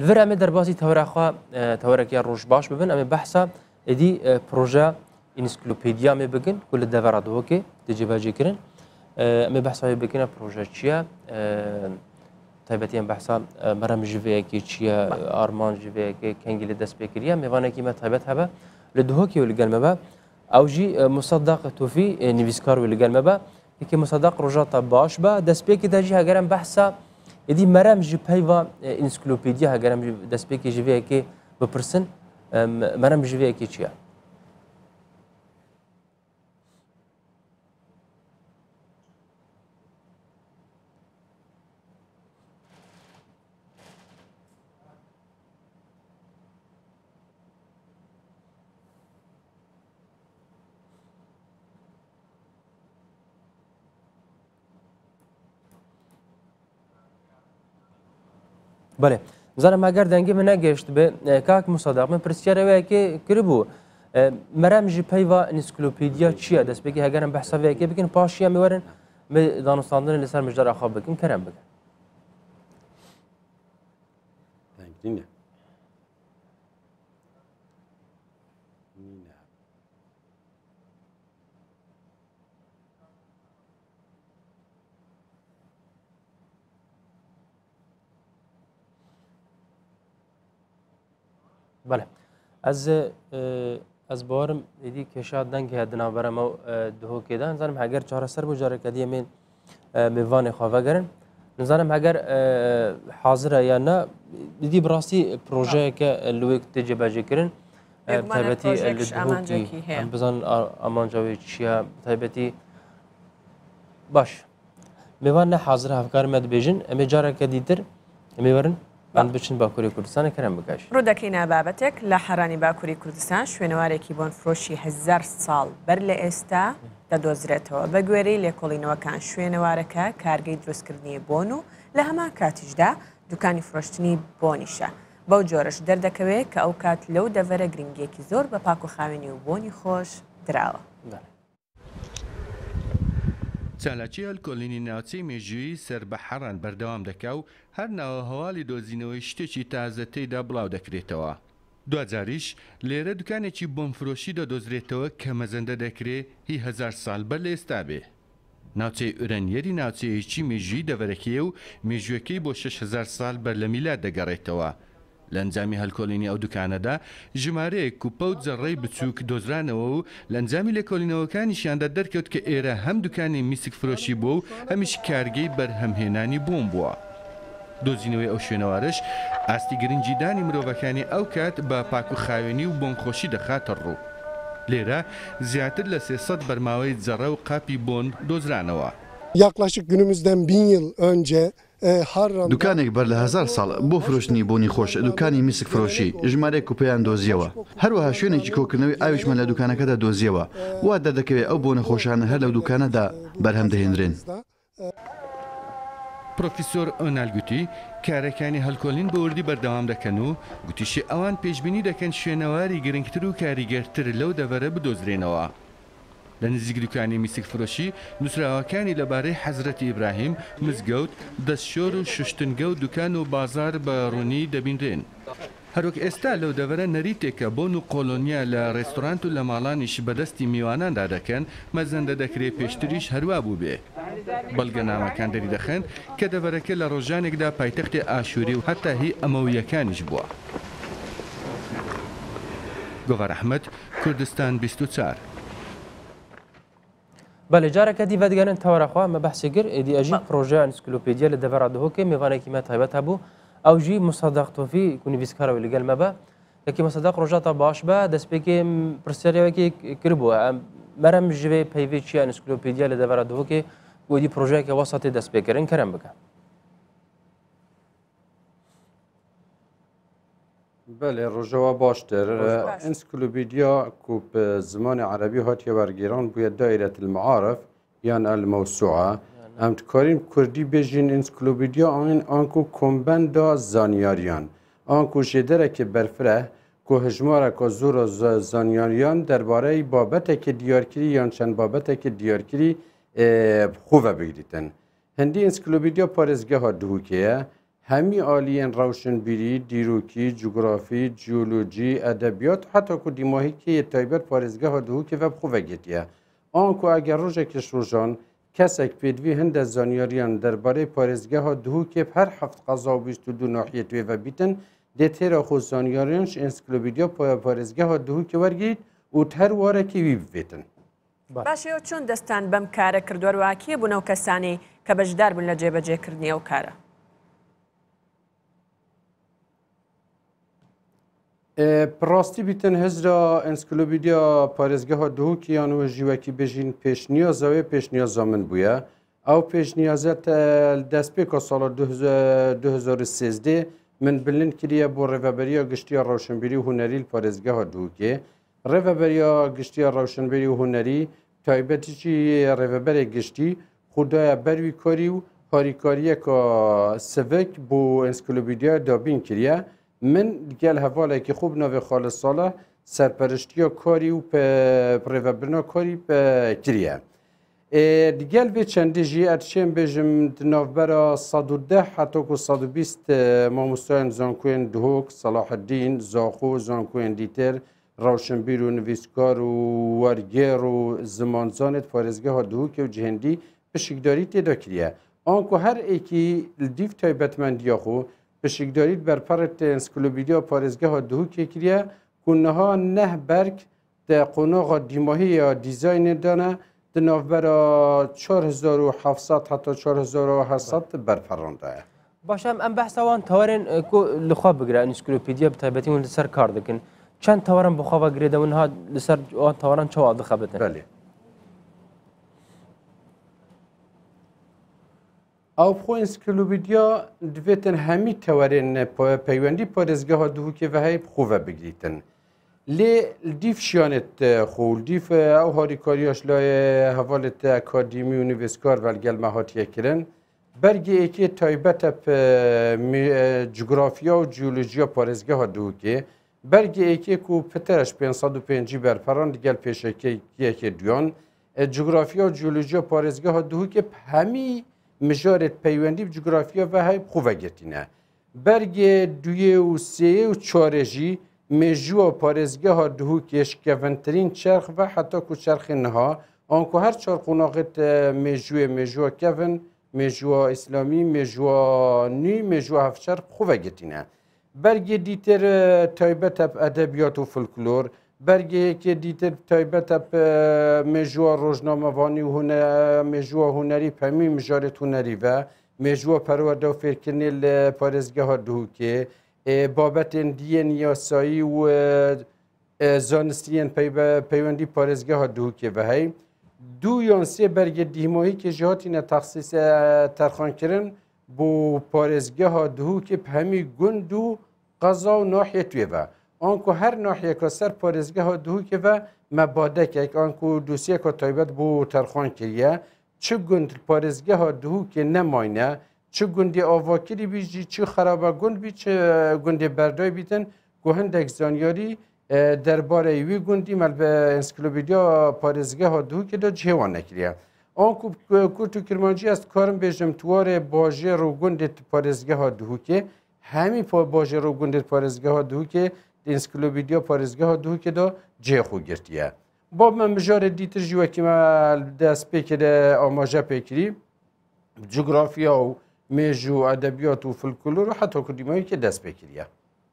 لەڤر ئەمە دەربازی تەوراخوا تەوەرەکی روش باش ببن ئەمە بەحسا ئەدی پرۆژە ئینسکلوپیدیا مێ بگن کو لە دەڤڕادەوەکێ بحثا ئەمە بەحساوی بکنە پرۆژە چییە بحثا بەحسا مەرەم ژڤەیەکی چییە ئارمان ژڤەیەکی کەنگی لە دەست پێکردە میێوانێکی مە تایبەت هەبە لە دوهۆکی و لەگەلمەبە ئەو ژی مصدداق تۆفی نویسکار و لەگەلمەبە یکی مصدداق ڕۆژاتە باش بە دەستپێکی دەژی هەگەرم بحثا ادی مرم جی پیوا انسکلوپیدیا هگرم دست به که جیوه که بپرسن مرم جیوه که چیه بەێ زانم ماگەر دەنگی من نەگەشت بە اه، کاک مسەداق من پرسیارەوەیەکی کردبوو اه، مەرەمژی پەیوا نیسکلوپیدیا چییە دەستپێکی هەگەرم بەحسەوەیەکی بکەن پاشیە میوەرن دانوستاندن لەسەر مژدار ئاخوا بکەن کەرم بکەن. بله از اه، از بارم دیدی که شاید دنگ هد نابرم او اه، دهو کده نزانم اگر چهار سر بجاره کدی من میوان اه، خواه گرن نزانم اگر حاضره یا نه دیدی براستی پروژه که لویک تجه بجه کرن تایبەتی لە بزان ئامانجاوی چییە تایبەتی باش میوان نە حاضر هەفکارمە دەبێژن ئەمێ جارێکە دیتر ئەمێوەرن بند بچین باکووری کوردستانە کەرم بگەشت ڕوودەکەینا بابەتێک لە حرانی باکووری کوردستان شوێنەوارێکی بۆن فرۆشی هزار ساڵ بەر لە ئێستا دەدۆزرێتەوە بە گوێرەی لێکۆڵینەوەکان شوێنەوارەکە کارگەی دروستکردنی بۆن و لە هەمان کاتیشدا دوکانی فرۆشتنی بۆنیشە بەو جۆرەش دەردەکەوێت کە ئەو کات لەو دەڤەرە گرنگێکی زۆر بە پاکوخاوێنی و بۆنی خۆش دراوە. چالاکیل کۆلینی ناوچەی مێژووی سەر بە حەڕان بەردەوام دەکا و هەر ناوە هەواڵی دۆزینەوەی شتێکی تازەتەیدا بڵاو دەکرێتەوە. دوجاریش لێرە دوکانێکی بۆمفرۆشی دەدۆزرێتەوە کە مەزەندە دەکرێت هی هزار سال بەر لە ئێستا بێ. ناوچەی ئورەنیەری ناوچەیەکی مێژووی دەڤەرەکەیە و مێژوەکەی بۆ 6 هزار سال بەر لە میلا دەگەڕێتەوە. لە ئەنجامی هەلکۆلینی ئەو دوکانەدا ژمارەیەک کوپەوت جەڕێی بچووک دۆزرانەوە و لە ئەنجامی لێکۆلینەوەکانی شیاندا دەرکەوت کە ئێرە هەم دوکانی میسک فرۆشی بوو و هەمیش کارگەی بەرهەمهێنانی بووم بووە. دۆزینەوەی ئەو شوێنەوارش ئاستی گرنجیدانی مرۆڤەکانی ئەو کات بە پاک و خاوێنی و بۆنخۆشی دەخاتە ڕوو. لێرە زیاتر لە سێسەد بەرماوەی جەڕە و قاپی بۆن دۆزرانەوە. Yaklaşık günümüzden bin yıl önce دوکانێک بەر لە هزار ساڵ بۆ فرۆشتنی بۆنی خۆش دوکانی میسک فرۆشی ژمارەیە کوپیان دۆزیەوە هەروەها شوێنێکی کۆکردنەوەی ئاویشمە لە دوکانەکەدا دۆزیەوە وا دەدەکەوێت ئەو بۆ نەخۆشانە هەر لەو دوکانەدا بەرهەم دەهێنرێن. پرۆفیسۆر ئۆنالگوتی کارەکانی هەلکۆلین بە وردی بەردەوام دەکەن و گوتیشی ئەوان پێشببینی دەکەن شوێنەواری گرنگتر و کاریگەرتر لەو دەڤەرە بدۆزرێنەوە. لە نزیک دوکانی میسیک فرۆشی نووسراوەکانی لەبارەی حەزرەتی ئیبراهیم مزگەوت دەستشۆر و شوشتنگە و دوکان و بازار بە ڕوونی دەبیندرێن. هەروک ئێستا لەو دەوەرە نەریتێکە بۆن و کۆلۆنیا لە ڕێستۆرانت و لە ماڵانیش بەدەستی میواناندا دەکەن مەزەندە دەکرێت پێشتریش هەروە بوو بێ. بەڵگەنامەکان دەری دەخەن کە دەبەرەکە لە ڕۆژانێکدا پایتەختی ئاشووری و هەتا هی ئەمەویەکانیش بووە. گۆڤەرەحمد کوردستان 24. بله جاره که تاور خواه کرد جارەکە دیڤەتگەنن تەوەرەخوا مە بەحسی گر ئێدی ئەژی پرۆژیان سکلوپیدیا لە دەبرا دهۆکێ میوانێکی مە مصداق تو فی کنی مسەداق ولی گل لەگەل لکی مصداق مەسەداق تا باش با دست به پرسیاری بە دەستپێکی پرسیارەوەکی کردبووە مەرەم ژوێ پەیوێ چیان سکلوپیدیا لە پروژه که وسط دست به دەستپێکردن کردم بکە. بله رجوا باشتر بیدیا که به زمان عربی هاتی برگیران باید دایره المعارف یان الموسوعه یعنی؟ امت کاریم کردی بجین بیدیا آن آنکو کمبند دا زانیاریان آنکو جدره که برفره که هجماره که زور زانیاریان درباره بابته که دیارکری یان چند بابته که دیارکری خوبه بگیریتن هندی بیدیا پارزگه ها دوکیه هەمی ئالیەن ڕەوشنبیری دیرروکی جوگرافی جیولوجی ئەدەبیات حتاکو دیماهیکی تایبەت پارێزگەها دووکی بە بخوڤگتیە ئانکو ئەگەر ڕۆژێکیش ڕۆژان کەسێک پێدوی هەندە زانیاریان دەربارەی پارێزگەها دووکێب هەر هەفت قەزا و ناحیە توێڤە بیتن دێتێرە خۆ زانیاریانش ئینسکلوبیدیا پۆە پارێزگەها دووکی وەرگیت و هەر وارەکی وی ببێتن. باشەوە چۆن دەستان بەم کارە کردوەرواکیە بوونەو کەسانی کە بەشدار بوون لە جێبەجێکردنی ئەو کارە. پڕاستی بیتن هەزرا ئەنسکلوبیدیا پارێزگەها دووکییانەوە ژیوەکی بێژین پێشنیە زەوێ پێشنیازا من بووە، ئەو پێشنیازەت دەستپێکۆ ساڵە 2013 من بلند کریە بۆ ڕێڤەبەریە گشتی ڕەوشنبیری و هوەریل پارێزگەها دووکێ، ڕێڤەبەریا گشتی ڕەوشنبیری و هوەری تایبەتیی ڕێڤەبەرێک گشتی خوددایە بەروی کۆری و هاریکاریەکە سڤک بۆ ئەنسکلوبیدیا دابین کریە، من گل حواله که خوب نوه خالص ساله سرپرشتی کاری و پریوبرنا کاری کریه دیگل به چندی جی اتشیم بجم دنافبرا 110 حتی که 120 ماموستان زانکوین دهوک صلاح الدین زاخو زانکوین دیتر روشنبیر و نویسکار و ورگر و زمانزانت پارزگاه ها دهوک و جهندی به شکداری تیدا کریه آنکو هر ایکی دیف تایبتمندی خو پشک دارید بر پرت انسکلوبیدیا پارزگه ها دهو که کریه کنه ها نه برک ده قناغ دیماهی یا دیزاین دانه ده و 4700 حتی 4700 باشه باشم ام بحث اوان تورن که لخوا بگره انسکلوپیدیا به تایبتی اون لسر کار دکن چند تورن بخوا بگره ده اونها لسر آن تورن چوا دخبتن بله او ئەو خۆئسکلوبیدیا دوێتن پیوندی پیوندی پەیوەندی ها و بەهەی خوبه بگریتن. لێ بگیتن لی دیف هاری هاریکاریاش لای حوالت اکادیمی و نوێسکار برگی برگی تایبت تایبت جگرافیا و جیولوژیا پترش دووکێ، پینصد و پینجی برپران دیگل پیشکی که دویان، جگرافیا و جیولوژیا پارێزگەها که همی مجارت پەیوەندی جگرافیا و های نه برگ دویه و سه و پارزگه ها دهو کش کێشکەڤنترین چرخ هر چار و چرخێنها ئەوکو هەر چرخۆناغێت مێژوێ اسلامی اسلامی نی نی مجو خوبه هەفچەر نه برگ دیتر تب ادبیات و فلکلور که دیتر تایبت مێژووە ڕۆژنامەوانی و وانی هنری پەمی هنری پمی مێژووە نری و پارزگه ها دو که بابت اندیه یاسایی و پیوندی ها دو که و بەهەی دو یان سێ بەرگە دیمۆیی تخصیص ژهاتینە تەخصیس تەرخانکردن بۆ ها دو که پمی گندو قضا و ناحیه توی و، آنکو هر ناحیه که سر ها دو که و مباده که آنکو دوسیه که تایبت بو ترخان کریه چه گند ها دو که نماینه چه گندی آواکری بیجی چه خرابه گند بی چه گندی بردای بیتن گوهند زانیاری درباره وی گوندی مل به پارزگه ها دو که دا جهوان نکریه آن کورتو کرمانجی است کارم به توار باجه رو گند ها دو که همی باجه رو گند ها دو که ئینسکلوبیدیۆ پارێزگەەوە دووکێ دۆ جێخ و گرتیە بۆ من مژۆرە دیترژی وەکیمە دەست پێکرێ ئۆمەژە پێکری جوگرافیا و مێژ و ئەدەبیات و فلکلور و حتۆ کوردیمەوی کە دەست پێکریە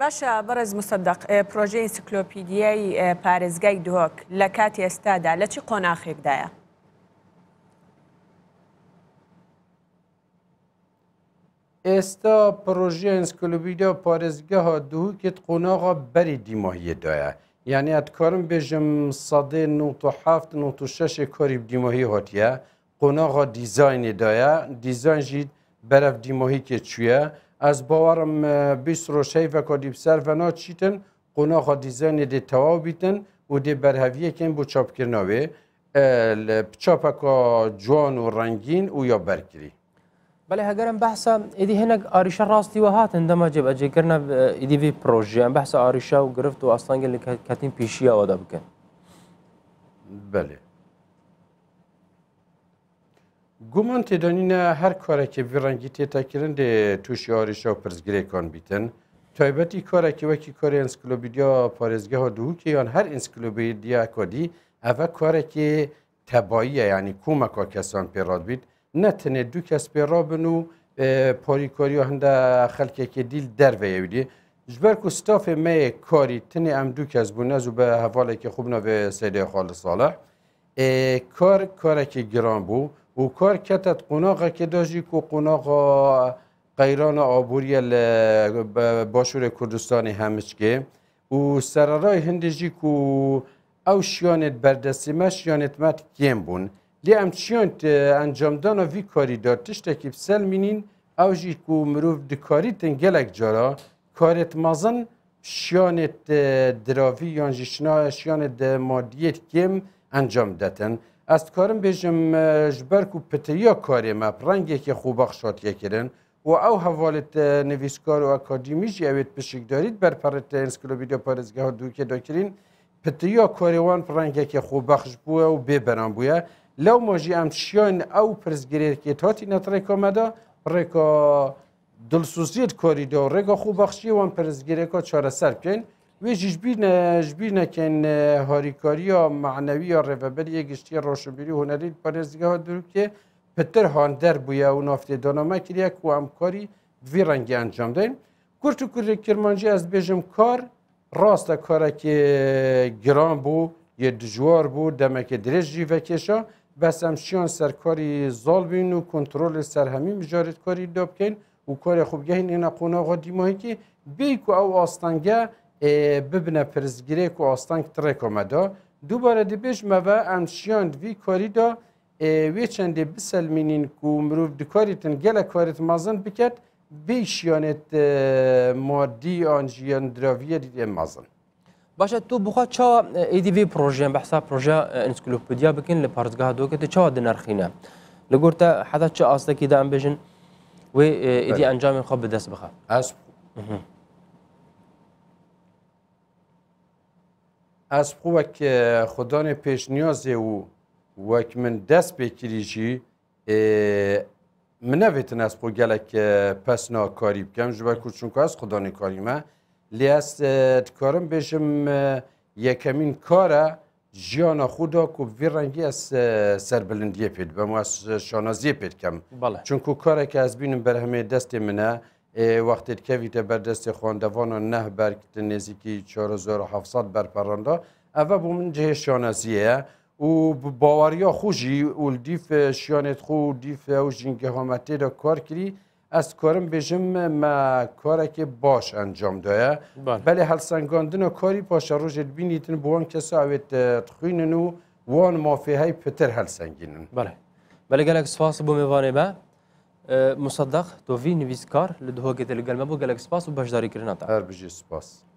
باشە بەرز مستەدەق پرۆژەی ئینسکلۆپیدیای پارێزگای دۆک لە کاتی ئێستادا لە چی قۆناخێکدایە ئێستا پرۆژیە ها پارێزگەها که کت بری دیماهی دایه یعنی ئەتکارم بێژم سەدێ شش کاری دیماهی هاتیە دیزاین دایه دیزاین ژید برف دیماهی که چویە از باوارم بیست ڕۆژەی سر و نا چیتن قناقا دیزاین دێ تەواو بیتن و دێ چاپ بۆ کرناوی چاپکا جوان و رنگین و یا برکری بله ایدی هنگ بەسە راستی و هات ڕاستی جب اجی دەما ایدی وی پروژه هم بحث آریشا و گرفت و پیشی لە بکن بله گمان تدانی نه هر هەر که ڤڕەنگی تێتاکردن دێ توشی آریشا و کن بیتن تایبەتی کار وەکی کۆری ها پارێزگەها که یان هر ئینسکللوبیدیا اول ئەڤە که تبایی یعنی کمک کسان پێڕات بید. دو دو کس پێڕا بن و هنده و که که دیل ویویدی جبر که ستاف مەیە کاری دو کس بو نزو به حواله که خوب خوبنەوێ سیده خۆڵ صالح کار که گران بود و کار کتت که که که که قناقه قیران آبوری باشور کردستانی همچگه و که او شیانت ئەو شیانێت شیانت مد گیم بون لی امچیان انجام دانا وی کاری دار که بسل مینین او جی کو مروف دکاری تن گلک جارا کارت مازن شیانت دراوی یا جیشنا شیانت مادیت کم انجام دادن. از کارم بیجم جبر کو پتریا کاری ما پرنگی که خوبخ اخشات کرن و او حوالت نویسکار و اکادیمی جی اوید پشک دارید بر پرت بیدیو پارزگاه دوکه داکرین پتریا کاریوان پرنگی که خوبخش بوه و ببرن بوه لەو مۆژی ئەم شوێن ئەو پرسگرێکی تۆتی نەتڕێکۆمەدا ڕێکۆ دڵسوزیت کۆریدۆ ڕێگە خوبەخشی وان پرسگرێکۆ چۆرەسەر بکەین وێژیش ژبیر نەکەن هۆریکۆریۆ معنەوی و ڕێبەبەریە گشتی ڕۆشنبیری هوەریت پەرێزگەەوە دروکێ پتر هاندەر بووە و نفتێ دۆنەمە کریە و ئەم کۆری دوی ڕەنگی ئەنجام دەین کورت و کوردێک کرمانجی ئەس بێژم کار ڕاستە کارێکی گران بوو یه دجوار بود دمکه درش جیوه کشا بس همشیان سرکاری زال بین و کنترل سر همین مجارت کاری داب کن و کار خوب این اینا آقا دیماهی که که او آستانگه ببنه پرزگیره که آستانگ ترک آمده دوباره دی بیش موا وی کاری دا وی چنده بسلمینین که مروف کاریتن گله کاریت مازن بکت بیشیانت مادی آنجیان دراویه دیده مازن تو بخواد بخوا چاوە پروژه پرۆژیان بەحسا پرۆژە ئەنسکلوپدیا بکەن لە پارزگاه دۆکەتە چاوە دنرخینە لە لگورتا حدا چه ئاستێکی دام بێژن وی ئیدی بله. دست خۆ بەدەست از ئەس ئەس خدان پیش نیازه و وکمن من دەست پێکریژی منەوێتن ئەسپۆ پس پەسنا کاری چون کوچون از خدان خدانی من لێست کارا بێژم خودا که ژیانە خوددا و از شانازیه سربلندیە پید بەم شانازیە بله. که چونکو که از بینم منه وقتی که وەختێت بر دست خۆندەوان و نه دست خواندوان 1970 برپرانده ئەە بوو من جه شانازیه و باوەڕیا و دیف شیانێت خو و او و همتی دا کار کری کارم ئەس ما کاری که باش انجام دایە بله هەلسەنگاندن و کاری پاشا ڕۆژێت بینیتن بۆن کسا ئەوێت تخینن و وان های پتر هەلسەنگینن بله بله گلک سپاس بۆ میێوانێ مصدق دو نویستکار لە دهۆگەێت لەگەلمە بۆ گەلک سپاس و بەشداریکردن هر بژێ سپاس.